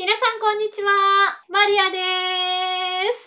皆さんこんにちは。マリアです。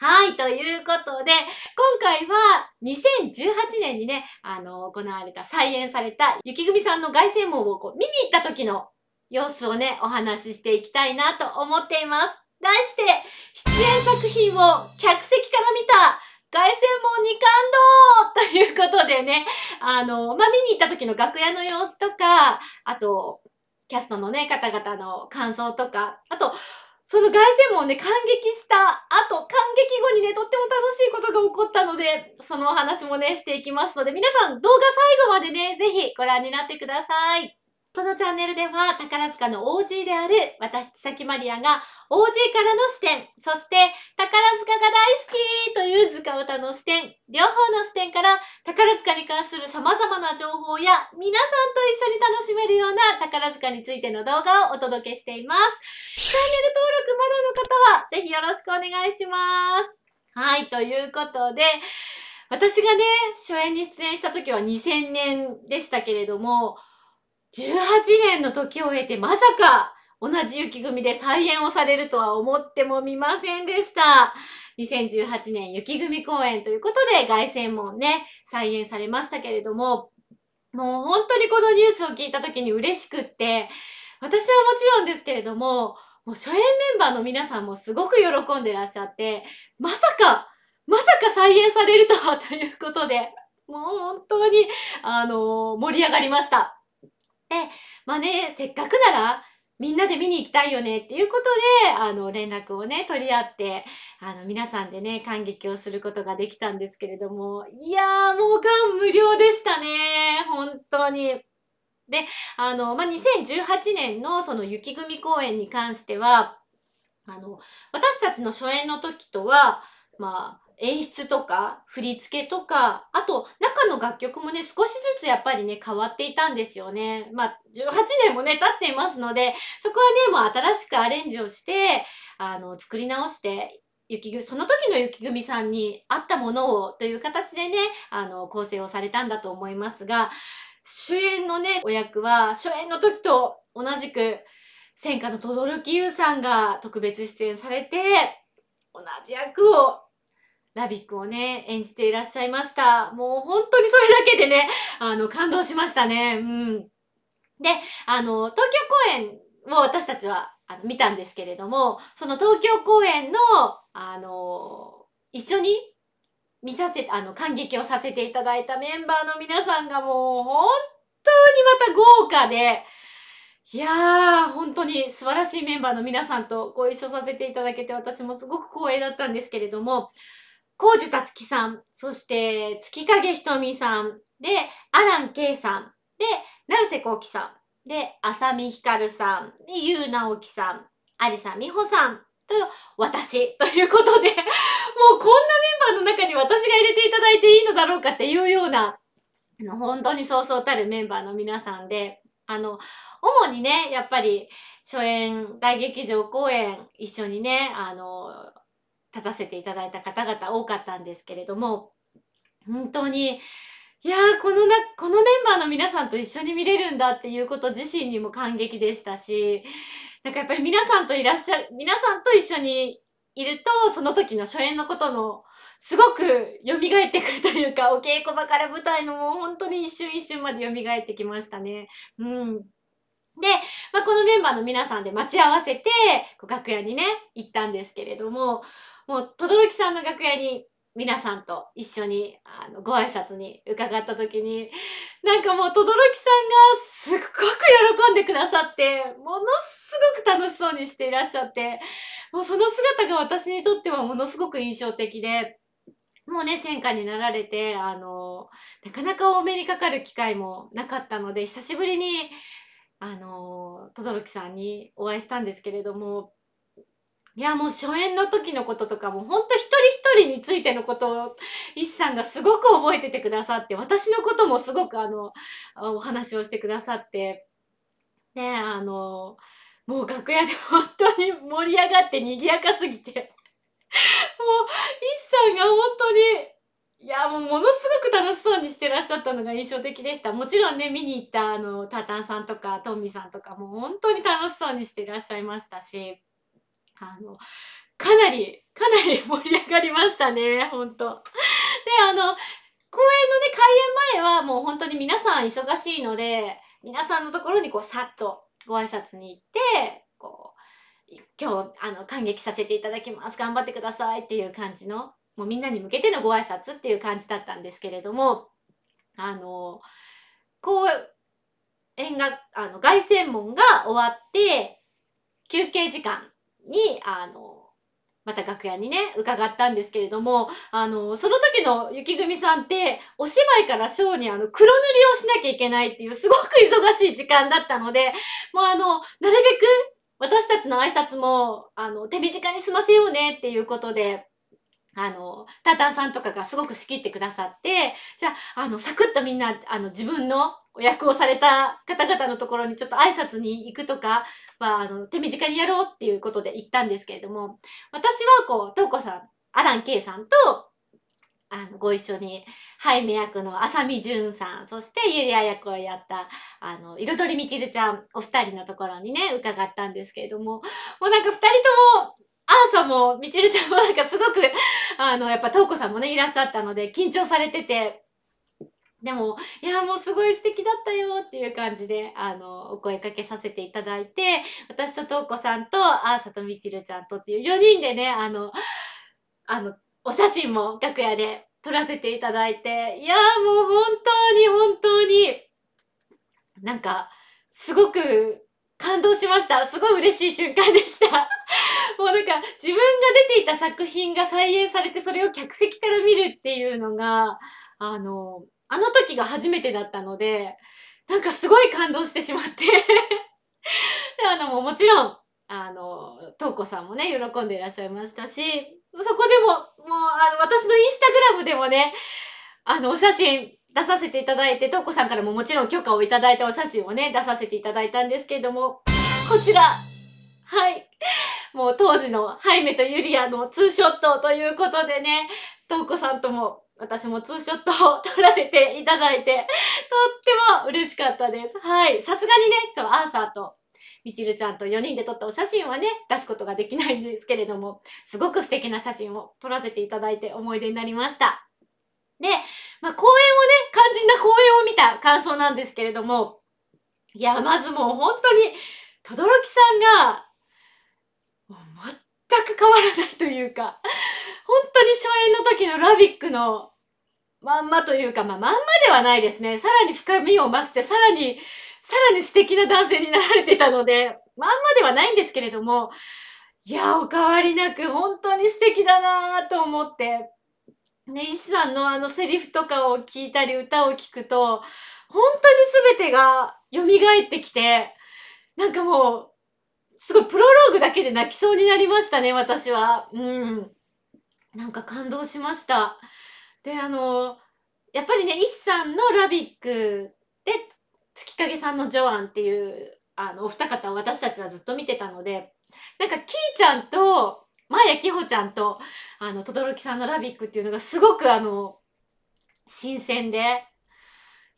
はい、ということで、今回は2018年にね、あの、行われた、再演された、雪組さんの凱旋門をこう見に行った時の様子をね、お話ししていきたいなと思っています。題して、出演作品を客席から見た凱旋門に感動ということでね、あの、まあ、見に行った時の楽屋の様子とか、あと、キャストのね、方々の感想とか、あと、その凱旋門ね、感激した後、感激後にね、とっても楽しいことが起こったので、そのお話もね、していきますので、皆さん動画最後までね、ぜひご覧になってください。このチャンネルでは宝塚の OG である私、千崎まりアが OG からの視点、そして宝塚が大好きという塚歌の視点、両方の視点から宝塚に関する様々な情報や皆さんと一緒に楽しめるような宝塚についての動画をお届けしています。チャンネル登録まだの方はぜひよろしくお願いします。はい、ということで、私がね、初演に出演した時は2000年でしたけれども、18年の時を経てまさか同じ雪組で再演をされるとは思ってもみませんでした。2018年雪組公演ということで凱旋門ね、再演されましたけれども、もう本当にこのニュースを聞いた時に嬉しくって、私はもちろんですけれども、もう初演メンバーの皆さんもすごく喜んでらっしゃって、まさか、まさか再演されるとはということで、もう本当に、あのー、盛り上がりました。で、まあね、せっかくなら、みんなで見に行きたいよねっていうことで、あの、連絡をね、取り合って、あの、皆さんでね、感激をすることができたんですけれども、いやー、もう感無量でしたね。本当に。で、あの、まあ、2018年のその雪組公演に関しては、あの、私たちの初演の時とは、まあ、演出とか振り付けとか、あと中の楽曲もね、少しずつやっぱりね、変わっていたんですよね。まあ、18年もね、経っていますので、そこはね、もう新しくアレンジをして、あの、作り直して、雪組、その時の雪組さんに合ったものをという形でね、あの、構成をされたんだと思いますが、主演のね、お役は、初演の時と同じく、戦火の轟優さんが特別出演されて、同じ役をラビックをね、演じていらっしゃいました。もう本当にそれだけでね、あの、感動しましたね。うん。で、あの、東京公演を私たちはあの見たんですけれども、その東京公演の、あの、一緒に見させ、あの、感激をさせていただいたメンバーの皆さんがもう本当にまた豪華で、いやー、本当に素晴らしいメンバーの皆さんとご一緒させていただけて私もすごく光栄だったんですけれども、コウジュタツキさん、そして月影ひとみさん、で、アラン・ケイさん、で、成瀬幸輝さん、で、浅見ひかるさん、で、ゆうなおきさん、ありさみほさん、と、私、ということで、もうこんなメンバーの中に私が入れていただいていいのだろうかっていうような、あの、本当にそうそうたるメンバーの皆さんで、あの、主にね、やっぱり、初演、大劇場公演、一緒にね、あの、立たせていただいた方々多かったんですけれども本当にいやこのなこのメンバーの皆さんと一緒に見れるんだっていうこと自身にも感激でしたしなんかやっぱり皆さんといらっしゃ皆さんと一緒にいるとその時の初演のことのすごく蘇ってくるというかお稽古場から舞台のもう本当に一瞬一瞬まで蘇ってきましたね。うんで、メンバーの皆さんで待ち合わせて、こう楽屋にね、行ったんですけれども、もう、とどろきさんの楽屋に皆さんと一緒に、あの、ご挨拶に伺った時に、なんかもう、とどろきさんがすっごく喜んでくださって、ものすごく楽しそうにしていらっしゃって、もうその姿が私にとってはものすごく印象的で、もうね、戦火になられて、あの、なかなかお目にかかる機会もなかったので、久しぶりにあの轟さんにお会いしたんですけれどもいやもう初演の時のこととかもうほんと一人一人についてのことを一さんがすごく覚えててくださって私のこともすごくあのお話をしてくださってねあのもう楽屋で本当に盛り上がって賑やかすぎてもう一さんが本当にいやもうものすごく楽しそうにしてらっしゃったのが印象的でしたもちろんね見に行ったあのタタンさんとかトンミさんとかも本当に楽しそうにしてらっしゃいましたしあのかなりかなり 盛り上がりましたね本当であの公演のね開演前はもう本当に皆さん忙しいので皆さんのところにこうさっとご挨拶に行ってこう今日あの感激させていただきます頑張ってくださいっていう感じのもうみんなに向けてのご挨拶っていう感じだったんですけれどもあの公演があの凱旋門が終わって休憩時間にあのまた楽屋にね、伺ったんですけれども、あの、その時の雪組さんって、お芝居からショーにあの、黒塗りをしなきゃいけないっていう、すごく忙しい時間だったので、もうあの、なるべく私たちの挨拶も、あの、手短に済ませようねっていうことで、あの、タタンさんとかがすごく仕切ってくださって、じゃあ、あの、サクッとみんな、あの、自分のお役をされた方々のところにちょっと挨拶に行くとかは、あの、手短にやろうっていうことで行ったんですけれども、私はこう、トウコさん、アラン・ケイさんと、あの、ご一緒に、ハイメ役の浅見淳さん、そしてゆりあ役をやった、あの、彩りみちるちゃん、お二人のところにね、伺ったんですけれども、もうなんか二人とも、アーサも、みちるちゃんもなんかすごく、あの、やっぱ、とうこさんもね、いらっしゃったので、緊張されてて、でも、いや、もうすごい素敵だったよっていう感じで、あの、お声かけさせていただいて、私ととうこさんと、アーサとみちるちゃんとっていう4人でね、あの、あの、お写真も楽屋で撮らせていただいて、いや、もう本当に本当に、なんか、すごく感動しました。すごい嬉しい瞬間でした。もうなんか自分が出ていた作品が再演されてそれを客席から見るっていうのが、あの、あの時が初めてだったので、なんかすごい感動してしまって で、あの、もちろん、あの、トーコさんもね、喜んでいらっしゃいましたし、そこでも、もう、あの、私のインスタグラムでもね、あの、お写真出させていただいて、トーコさんからももちろん許可をいただいたお写真をね、出させていただいたんですけれども、こちら、はい。もう当時のハイメとユリアのツーショットということでね、トウコさんとも私もツーショットを撮らせていただいて、とっても嬉しかったです。はい。さすがにね、ちょアーサーとみちるちゃんと4人で撮ったお写真はね、出すことができないんですけれども、すごく素敵な写真を撮らせていただいて思い出になりました。で、まあ、公演をね、肝心な公演を見た感想なんですけれども、いや、まずもう本当に、とどろきさんがもう全く変わらないというか、本当に初演の時のラビックのまんまというか、まあ、まんまではないですね。さらに深みを増して、さらに、さらに素敵な男性になられてたので、まんまではないんですけれども、いや、お変わりなく本当に素敵だなと思って、ね、イスさんのあのセリフとかを聞いたり歌を聞くと、本当に全てが蘇ってきて、なんかもうすごいプロローグだけで泣きそうになりましたね、私は。うん。なんか感動しました。で、あの、やっぱりね、イさんのラビックで、月影さんのジョアンっていう、あの、お二方を私たちはずっと見てたので、なんか、キーちゃんと、マヤキホちゃんと、あの、轟さんのラビックっていうのがすごくあの、新鮮で、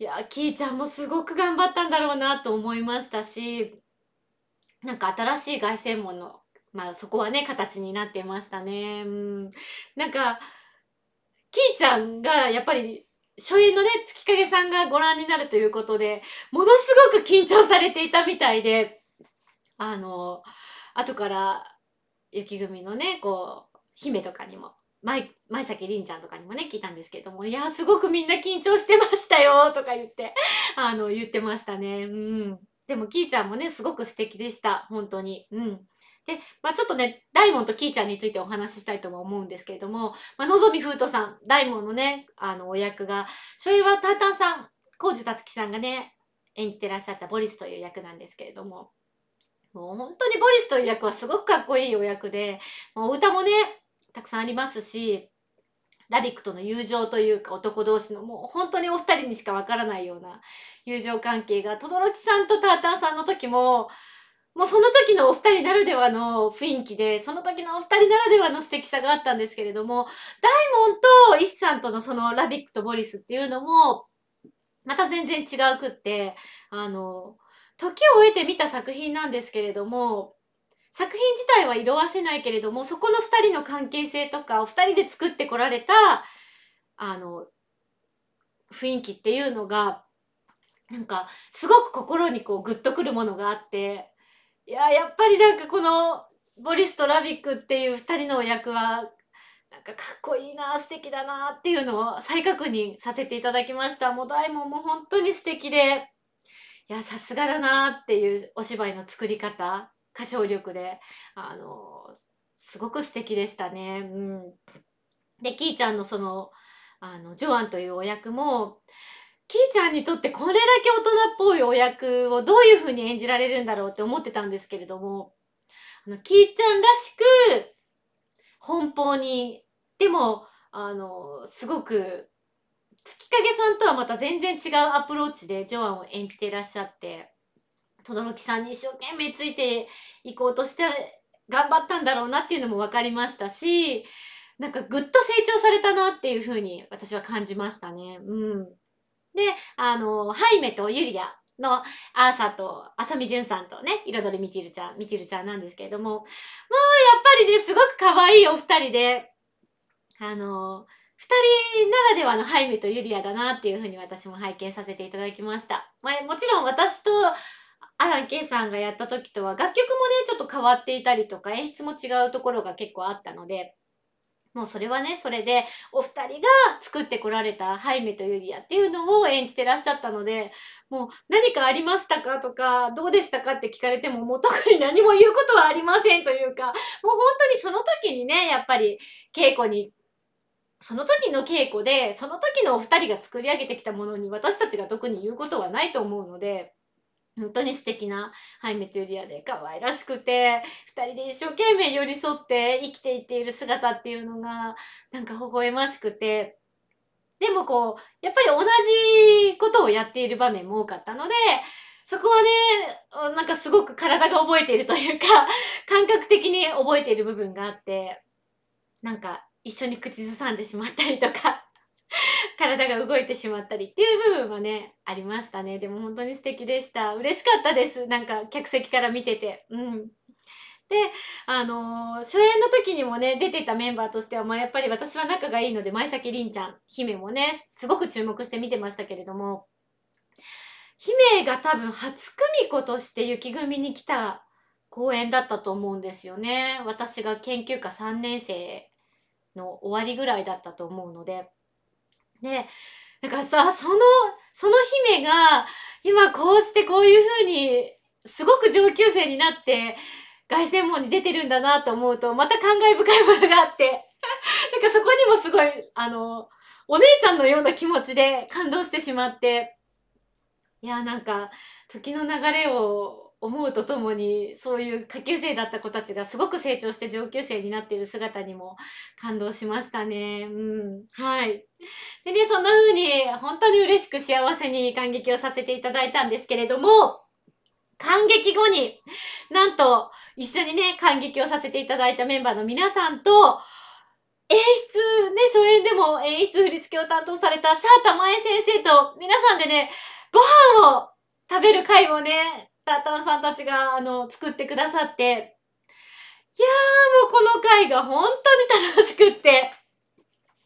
いや、キーちゃんもすごく頑張ったんだろうなと思いましたし、なんか新しい凱旋門の、まあ、そこはね形になってましたね。うん、なんかきーちゃんがやっぱり初演のね月影さんがご覧になるということでものすごく緊張されていたみたいであの後から雪組のねこう姫とかにも前前崎凛ちゃんとかにもね聞いたんですけども「いやすごくみんな緊張してましたよ」とか言ってあの言ってましたね。うんでも、キーちゃんもね、すごく素敵でした。本当に。うん。で、まあ、ちょっとね、ダイモンとキーちゃんについてお話ししたいとは思うんですけれども、まあ、のぞみふうとさん、ダイモンのね、あの、お役が、それはタータンさん、コウジュタツキさんがね、演じてらっしゃったボリスという役なんですけれども、もう本当にボリスという役はすごくかっこいいお役で、もう歌もね、たくさんありますし、ラビックとの友情というか男同士のもう本当にお二人にしかわからないような友情関係が、轟さんとタータンさんの時も、もうその時のお二人ならではの雰囲気で、その時のお二人ならではの素敵さがあったんですけれども、ダイモンとイッさんとのそのラビックとボリスっていうのも、また全然違うくって、あの、時を経て見た作品なんですけれども、作品自体は色あせないけれどもそこの2人の関係性とかお二人で作ってこられたあの雰囲気っていうのがなんかすごく心にこうグッとくるものがあっていややっぱりなんかこのボリスとラビックっていう2人の役はなんかかっこいいな素敵だなっていうのを再確認させていただきましたもう大門も本当に素敵でいやさすがだなっていうお芝居の作り方歌唱力であのすごく素敵でしたね。うん、でキーちゃんのそのあのジョアンというお役もキーちゃんにとってこれだけ大人っぽいお役をどういうふうに演じられるんだろうって思ってたんですけれどもあのキーちゃんらしく奔放にでもあのすごく月影さんとはまた全然違うアプローチでジョアンを演じていらっしゃって。轟さんに一生懸命ついていこうとして頑張ったんだろうなっていうのも分かりましたしなんかぐっと成長されたなっていうふうに私は感じましたね。うん、であのハイメとユリアのアーサーと浅見純さんとね、彩りみちるちゃん、みちるちゃんなんですけれども、もうやっぱりね、すごく可愛いお二人で、あの、二人ならではのハイメとユリアだなっていうふうに私も拝見させていただきました。まあ、もちろん私とアラン・ケイさんがやった時とは楽曲もねちょっと変わっていたりとか演出も違うところが結構あったのでもうそれはねそれでお二人が作ってこられたハイメとユリアっていうのを演じてらっしゃったのでもう何かありましたかとかどうでしたかって聞かれてももう特に何も言うことはありませんというかもう本当にその時にねやっぱり稽古にその時の稽古でその時のお二人が作り上げてきたものに私たちが特に言うことはないと思うので。本当に素敵なハイメテユリアで可愛らしくて2人で一生懸命寄り添って生きていっている姿っていうのがなんか微笑ましくてでもこうやっぱり同じことをやっている場面も多かったのでそこはねなんかすごく体が覚えているというか 感覚的に覚えている部分があってなんか一緒に口ずさんでしまったりとか体が動いてしまったりっていう部分はね、ありましたね。でも本当に素敵でした。嬉しかったです。なんか客席から見てて。うん。で、あのー、初演の時にもね、出てたメンバーとしては、まあやっぱり私は仲がいいので、前崎凛ちゃん、姫もね、すごく注目して見てましたけれども、姫が多分初組子として雪組に来た公演だったと思うんですよね。私が研究科3年生の終わりぐらいだったと思うので。で、なんかさ、その、その姫が、今こうしてこういう風に、すごく上級生になって、凱旋門に出てるんだなと思うと、また感慨深いものがあって、なんかそこにもすごい、あの、お姉ちゃんのような気持ちで感動してしまって、いや、なんか、時の流れを思うとともにそういう下級生だった子たちがすごく成長して上級生になっている姿にも感動しましたね。うんはいでね、そんな風に本当に嬉しく幸せに感激をさせていただいたんですけれども、感激後に、なんと一緒にね、感激をさせていただいたメンバーの皆さんと、演出、ね、初演でも演出振付を担当されたシャータマエ先生と皆さんでね、ご飯を食べる会をね、タタンさんたちがあの作ってくださって、いやーもうこの回が本当に楽しくって、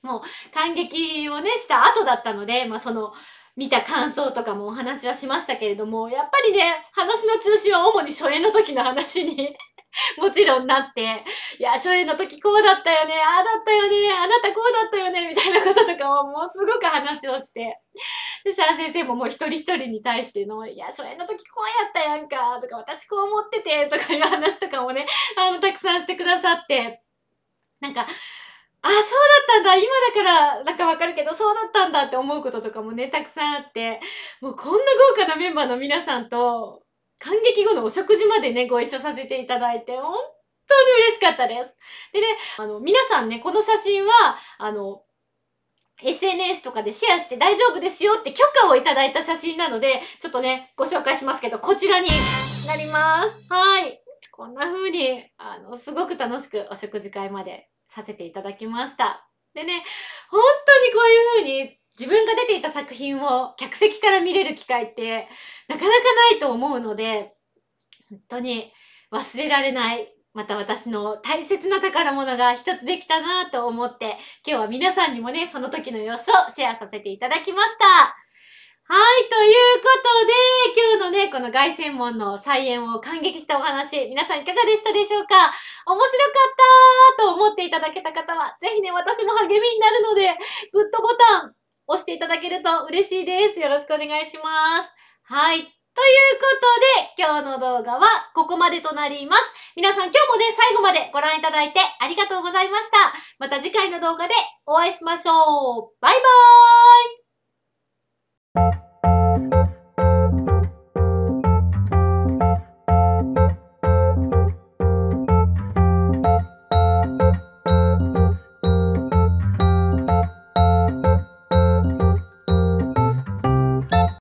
もう感激をね、した後だったので、まあその、見た感想とかもお話はしましたけれども、やっぱりね、話の中心は主に初演の時の話に もちろんなって、いや、初演の時こうだったよね、ああだったよね、あなたこうだったよね、みたいなこととかをもうすごく話をして、で、シャア先生ももう一人一人に対しての、いや、初演の時こうやったやんか、とか、私こう思ってて、とかいう話とかもね、あの、たくさんしてくださって、なんか、あそうだったんだ今だからなんかわかるけどそうだったんだって思うこととかもねたくさんあってもうこんな豪華なメンバーの皆さんと感激後のお食事までねご一緒させていただいて本当に嬉しかったです。でねあの皆さんねこの写真はあの SNS とかでシェアして大丈夫ですよって許可をいただいた写真なので、ちょっとね、ご紹介しますけど、こちらになります。はい。こんな風に、あの、すごく楽しくお食事会までさせていただきました。でね、本当にこういう風に自分が出ていた作品を客席から見れる機会ってなかなかないと思うので、本当に忘れられないまた私の大切な宝物が一つできたなと思って、今日は皆さんにもね、その時の様子をシェアさせていただきました。はい、ということで、今日のね、この外線門の菜園を感激したお話、皆さんいかがでしたでしょうか面白かったと思っていただけた方は、ぜひね、私も励みになるので、グッドボタン押していただけると嬉しいです。よろしくお願いします。はい。ということで、今日の動画はここまでとなります。皆さん今日もね、最後までご覧いただいてありがとうございました。また次回の動画でお会いしましょう。バイバーイ you